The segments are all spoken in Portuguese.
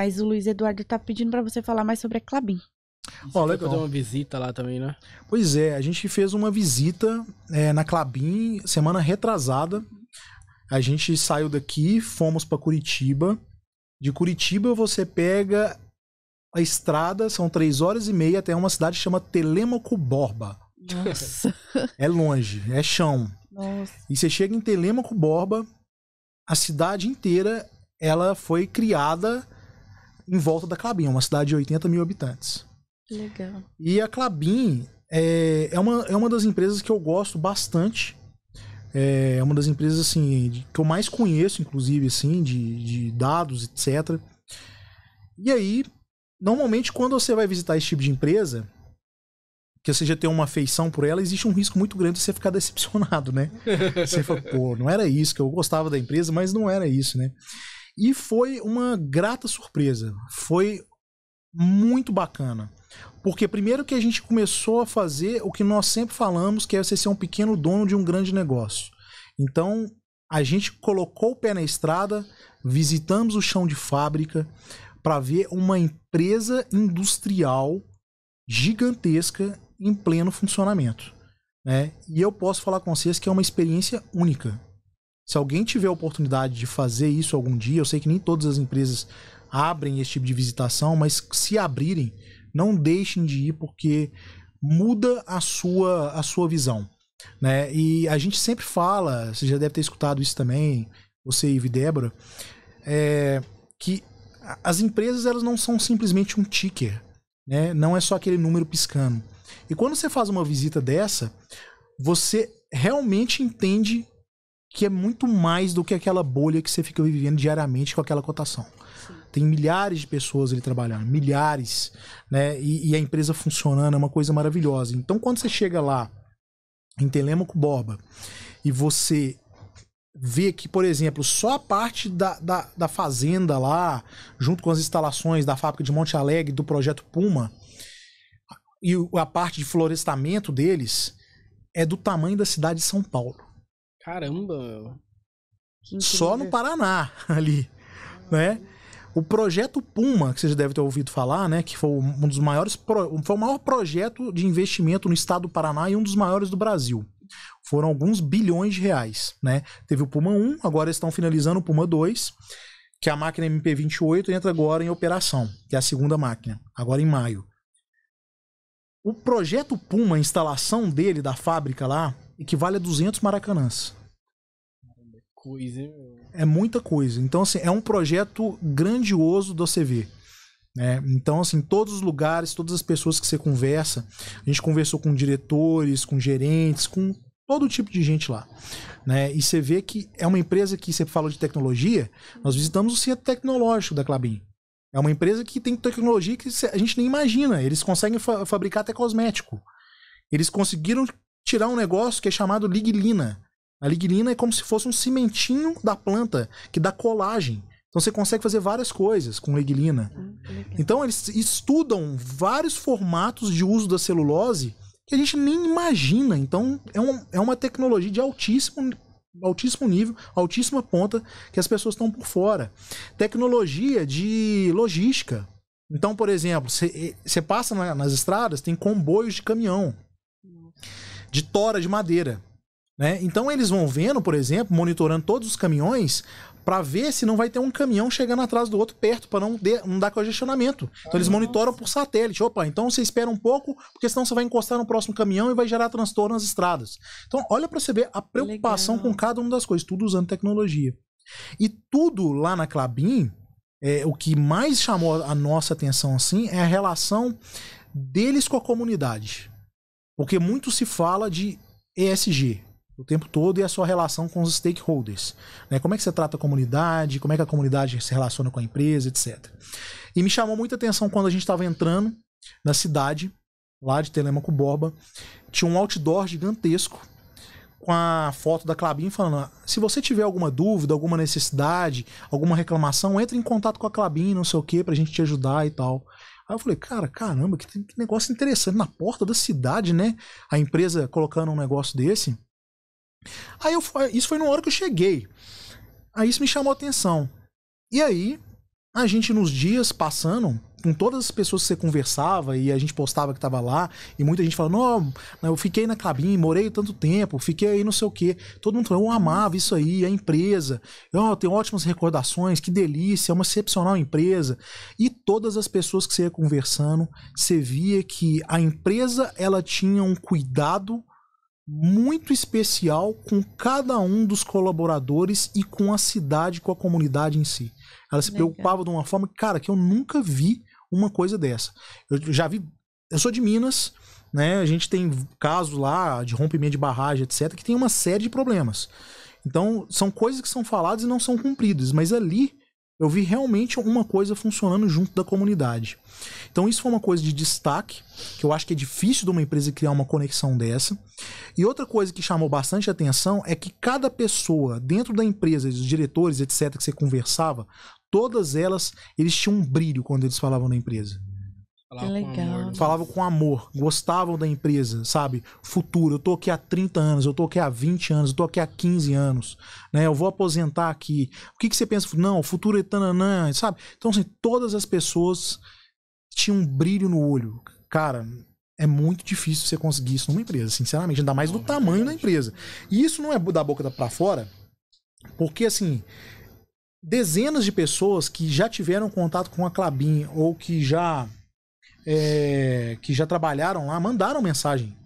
Mas o Luiz Eduardo tá pedindo para você falar mais sobre a Clabin. Bom, legal. Fazer uma visita lá também, né? Pois é, a gente fez uma visita é, na Clabin semana retrasada. A gente saiu daqui, fomos para Curitiba. De Curitiba você pega a estrada, são três horas e meia até uma cidade que chama Telemaco Borba. Nossa. É longe, é chão. Nossa. E você chega em Telemaco Borba, a cidade inteira ela foi criada em volta da Clabin, é uma cidade de 80 mil habitantes. Legal. E a Clabin é, é, uma, é uma das empresas que eu gosto bastante. É, é uma das empresas assim de, que eu mais conheço, inclusive, assim, de, de dados, etc. E aí, normalmente, quando você vai visitar esse tipo de empresa, que você já tem uma afeição por ela, existe um risco muito grande de você ficar decepcionado, né? Você fala, pô, não era isso que eu gostava da empresa, mas não era isso, né? E foi uma grata surpresa. Foi muito bacana. Porque primeiro que a gente começou a fazer o que nós sempre falamos, que é você ser um pequeno dono de um grande negócio. Então, a gente colocou o pé na estrada, visitamos o chão de fábrica para ver uma empresa industrial gigantesca em pleno funcionamento. Né? E eu posso falar com vocês que é uma experiência única. Se alguém tiver a oportunidade de fazer isso algum dia, eu sei que nem todas as empresas abrem esse tipo de visitação, mas se abrirem, não deixem de ir porque muda a sua a sua visão, né? E a gente sempre fala, você já deve ter escutado isso também, você e Débora, é, que as empresas elas não são simplesmente um ticker, né? Não é só aquele número piscando. E quando você faz uma visita dessa, você realmente entende que é muito mais do que aquela bolha que você fica vivendo diariamente com aquela cotação. Sim. Tem milhares de pessoas ali trabalhando, milhares, né? E, e, a empresa funcionando é uma coisa maravilhosa. Então, quando você chega lá em Telemaco Borba e você vê que, por exemplo, só a parte da, da, da fazenda lá, junto com as instalações da fábrica de Monte Alegre, do projeto Puma, e a parte de florestamento deles é do tamanho da cidade de São Paulo. Caramba! Só no Paraná, ali, né? O projeto Puma, que vocês devem ter ouvido falar, né? Que foi um dos maiores. Foi o maior projeto de investimento no estado do Paraná e um dos maiores do Brasil. Foram alguns bilhões de reais, né? Teve o Puma 1, agora estão finalizando o Puma 2, que é a máquina MP28 entra agora em operação, que é a segunda máquina, agora em maio. O projeto Puma, a instalação dele, da fábrica lá, equivale a 200 maracanãs. Coisa, hein, meu? É muita coisa. Então, assim, é um projeto grandioso do CV. Né? Então, assim, todos os lugares, todas as pessoas que você conversa, a gente conversou com diretores, com gerentes, com todo tipo de gente lá. Né? E você vê que é uma empresa que você fala de tecnologia, nós visitamos o centro tecnológico da Clabin. É uma empresa que tem tecnologia que a gente nem imagina. Eles conseguem fa fabricar até cosmético. Eles conseguiram tirar um negócio que é chamado lignina. A lignina é como se fosse um cimentinho da planta que dá colagem. Então você consegue fazer várias coisas com lignina. Ah, então eles estudam vários formatos de uso da celulose que a gente nem imagina. Então é, um, é uma tecnologia de altíssimo altíssimo nível, altíssima ponta, que as pessoas estão por fora. Tecnologia de logística. Então, por exemplo, você eh, passa na, nas estradas, tem comboios de caminhão de tora de madeira. Né? Então eles vão vendo, por exemplo, monitorando todos os caminhões para ver se não vai ter um caminhão chegando atrás do outro perto para não, não dar congestionamento. Então eles ah, monitoram por satélite. Opa, então você espera um pouco, porque senão você vai encostar no próximo caminhão e vai gerar transtorno nas estradas. Então olha para você ver a preocupação Legal. com cada uma das coisas, tudo usando tecnologia. E tudo lá na Clabin, é, o que mais chamou a nossa atenção assim é a relação deles com a comunidade. Porque muito se fala de ESG o tempo todo e a sua relação com os stakeholders. Né? Como é que você trata a comunidade, como é que a comunidade se relaciona com a empresa, etc. E me chamou muita atenção quando a gente estava entrando na cidade, lá de Telemaco Borba, tinha um outdoor gigantesco com a foto da Clabin falando: ah, se você tiver alguma dúvida, alguma necessidade, alguma reclamação, entre em contato com a Clabin, não sei o que, pra gente te ajudar e tal. Aí eu falei, cara, caramba, que, negócio interessante. Na porta da cidade, né? A empresa colocando um negócio desse. Aí eu isso foi na hora que eu cheguei. Aí isso me chamou a atenção. E aí, a gente nos dias passando, com todas as pessoas que você conversava e a gente postava que tava lá, e muita gente falando, não, né, eu fiquei na cabine, morei tanto tempo, fiquei aí não sei o quê. Todo mundo falou, eu amava isso aí, a empresa, eu tenho ótimas recordações, que delícia, é uma excepcional empresa. E todas as pessoas que você ia conversando, você via que a empresa, ela tinha um cuidado muito especial com cada um dos colaboradores e com a cidade, com a comunidade em si. Ela se preocupava de uma forma, cara, que eu nunca vi uma coisa dessa. Eu já vi. Eu sou de Minas, né? A gente tem casos lá de rompimento de barragem, etc., que tem uma série de problemas. Então, são coisas que são faladas e não são cumpridas, mas ali eu vi realmente uma coisa funcionando junto da comunidade. Então isso foi uma coisa de destaque, que eu acho que é difícil de uma empresa criar uma conexão dessa. E outra coisa que chamou bastante atenção é que cada pessoa dentro da empresa, os diretores, etc, que você conversava, todas elas, eles tinham um brilho quando eles falavam na empresa falava é legal. Com amor, né? Falavam com amor, gostavam da empresa, sabe? Futuro, eu tô aqui há 30 anos, eu tô aqui há 20 anos, eu tô aqui há 15 anos, né? Eu vou aposentar aqui. O que, que você pensa? Não, o futuro é tananã, sabe? Então, assim, todas as pessoas tinham um brilho no olho. Cara, é muito difícil você conseguir isso numa empresa, sinceramente, ainda mais do é tamanho da empresa. E isso não é da boca para fora, porque assim, dezenas de pessoas que já tiveram contato com a Clabin ou que já é, que já trabalharam lá mandaram mensagem.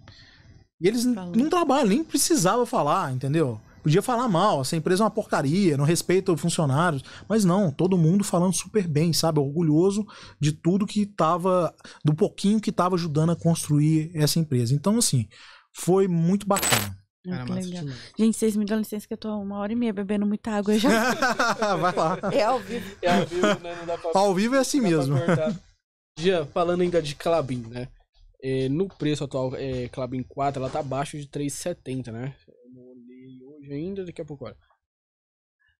E eles Falando. não trabalham, nem precisava falar, entendeu? Podia falar mal, essa empresa é uma porcaria, não respeita os funcionários. Mas não, todo mundo falando super bem, sabe? Orgulhoso de tudo que estava, do pouquinho que estava ajudando a construir essa empresa. Então, assim, foi muito bacana. É Gente, vocês me dão licença que eu tô uma hora e meia bebendo muita água já. Vai lá. É ao vivo. É ao vivo, né? Não dá pra, ao vivo é assim mesmo dia, falando ainda de Clabin, né? É, no preço atual, é, Calabim 4, ela tá abaixo de 3,70, né? Eu não olhei hoje ainda, daqui a pouco, olha.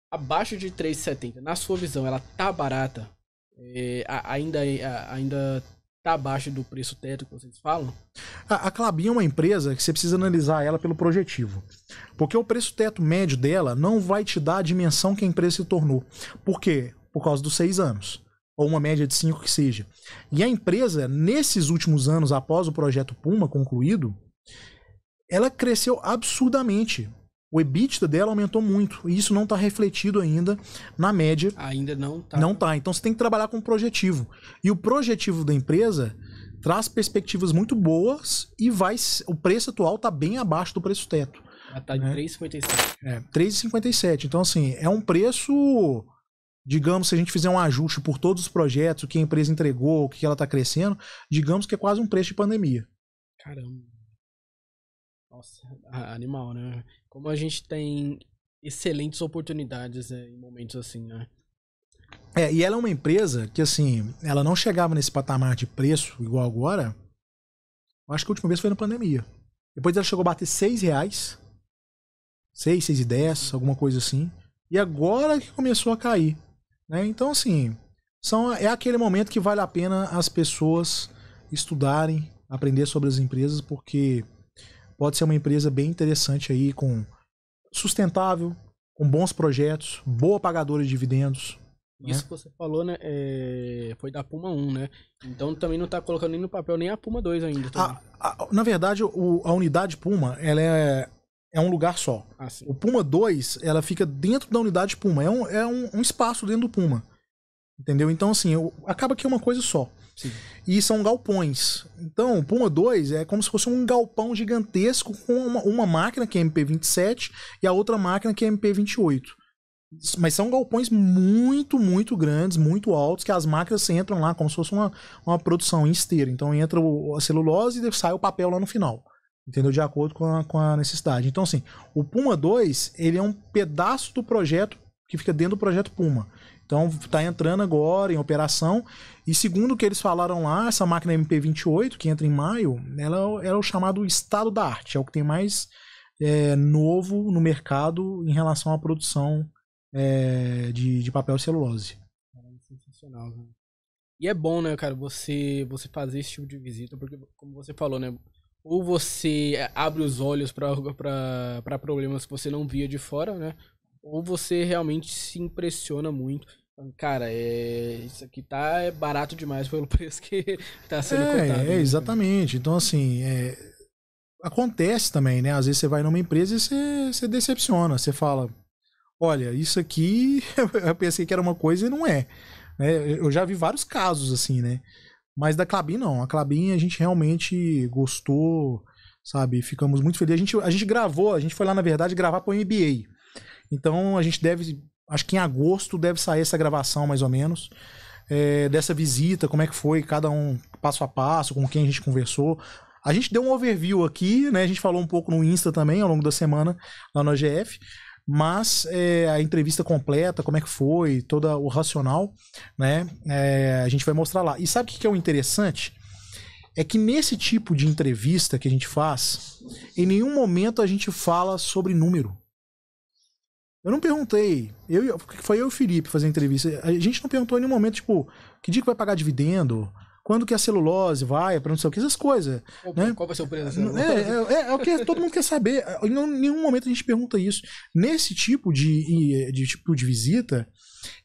Abaixo de 3,70. Na sua visão, ela tá barata? É, ainda, ainda tá abaixo do preço teto que vocês falam? A, a Clabin é uma empresa que você precisa analisar ela pelo projetivo. Porque o preço teto médio dela não vai te dar a dimensão que a empresa se tornou. Por quê? Por causa dos seis anos ou uma média de 5 que seja. E a empresa, nesses últimos anos, após o projeto Puma concluído, ela cresceu absurdamente. O EBITDA dela aumentou muito e isso não está refletido ainda na média. Ainda não está. Não está. Então você tem que trabalhar com o projetivo. E o projetivo da empresa traz perspectivas muito boas e vai o preço atual está bem abaixo do preço teto. Está tá de né? 3,57. É, 3,57. Então assim, é um preço digamos, se a gente fizer um ajuste por todos os projetos, o que a empresa entregou, o que ela está crescendo, digamos que é quase um preço de pandemia. Caramba. Nossa, animal, né? Como a gente tem excelentes oportunidades né, em momentos assim, né? É, e ela é uma empresa que, assim, ela não chegava nesse patamar de preço igual agora. acho que a última vez foi na pandemia. Depois ela chegou a bater 6 reais. 6, 6 e 10, alguma coisa assim. E agora que começou a cair. Né? Então, assim, são, é aquele momento que vale a pena as pessoas estudarem, aprender sobre as empresas, porque pode ser uma empresa bem interessante aí, com sustentável, com bons projetos, boa pagadora de dividendos. Né? Isso né? que você falou, né? É, foi da Puma 1, né? Então também não está colocando nem no papel nem a Puma 2 ainda. A, a, na verdade, o, a unidade Puma, ela é é um lugar só. Ah, o Puma 2, ela fica dentro da unidade Puma. É um, é um, um espaço dentro do Puma. Entendeu? Então, assim, eu, acaba que é uma coisa só. Sim. E são galpões. Então, o Puma 2 é como se fosse um galpão gigantesco com uma, uma máquina que é MP27 e a outra máquina que é MP28. Mas são galpões muito, muito grandes, muito altos, que as máquinas entram lá como se fosse uma, uma produção em esteira. Então entra o, a celulose e sai o papel lá no final entendeu? De acordo com a, com a necessidade. Então, assim, o Puma 2, ele é um pedaço do projeto que fica dentro do projeto Puma. Então, está entrando agora em operação. E segundo o que eles falaram lá, essa máquina MP28, que entra em maio, é ela, é o chamado estado da arte. É o que tem mais é, novo no mercado em relação à produção é, de, de papel celulose. sensacional, né? E é bom, né, cara, você, você fazer esse tipo de visita, porque, como você falou, né, ou você abre os olhos para problemas que você não via de fora, né? Ou você realmente se impressiona muito. Cara, é, isso aqui tá é barato demais pelo preço que tá sendo é, É, exatamente. Então, assim, é... acontece também, né? Às vezes você vai numa empresa e você, você decepciona. Você fala, olha, isso aqui eu pensei que era uma coisa e não é. Né? Eu já vi vários casos assim, né? Mas da Clabin, não. A Clabin a gente realmente gostou, sabe? Ficamos muito felizes. A gente, a gente gravou, a gente foi lá, na verdade, gravar pro NBA. Então a gente deve. Acho que em agosto deve sair essa gravação, mais ou menos. É, dessa visita, como é que foi, cada um passo a passo, com quem a gente conversou. A gente deu um overview aqui, né? A gente falou um pouco no Insta também ao longo da semana lá no GF. Mas é, a entrevista completa, como é que foi, todo o racional, né? É, a gente vai mostrar lá. E sabe o que é o interessante? É que nesse tipo de entrevista que a gente faz, em nenhum momento a gente fala sobre número. Eu não perguntei, eu, foi eu e o Felipe fazer a entrevista. A gente não perguntou em nenhum momento, tipo, que dia que vai pagar dividendo? quando que a celulose vai para não sei o que, essas coisas. Qual, né? qual vai ser o preço da celulose? É, é, é, o que todo mundo quer saber. Em nenhum momento a gente pergunta isso. Nesse tipo de, de tipo de visita,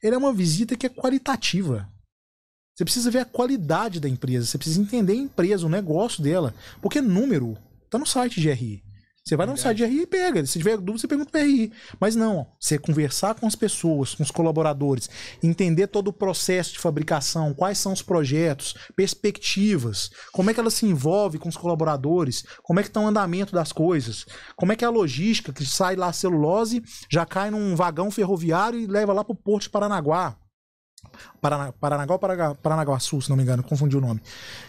ele é uma visita que é qualitativa. Você precisa ver a qualidade da empresa, você precisa entender a empresa, o negócio dela, porque número está no site de RI. Você vai não no site de RI e pega. Se tiver dúvida, você pergunta para RI. Mas não, você conversar com as pessoas, com os colaboradores, entender todo o processo de fabricação, quais são os projetos, perspectivas, como é que ela se envolve com os colaboradores, como é que está o andamento das coisas, como é que é a logística que sai lá a celulose, já cai num vagão ferroviário e leva lá para o porto de Paranaguá. Paraná, Paranaguá ou Paranaguaçu, se não me engano, confundi o nome.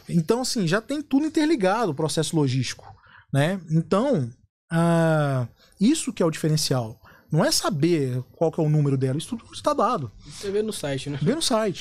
Então, assim, já tem tudo interligado o processo logístico. Né? Então, ah, isso que é o diferencial. Não é saber qual que é o número dela, isso tudo está dado. Você vê no site, né? Vê no site.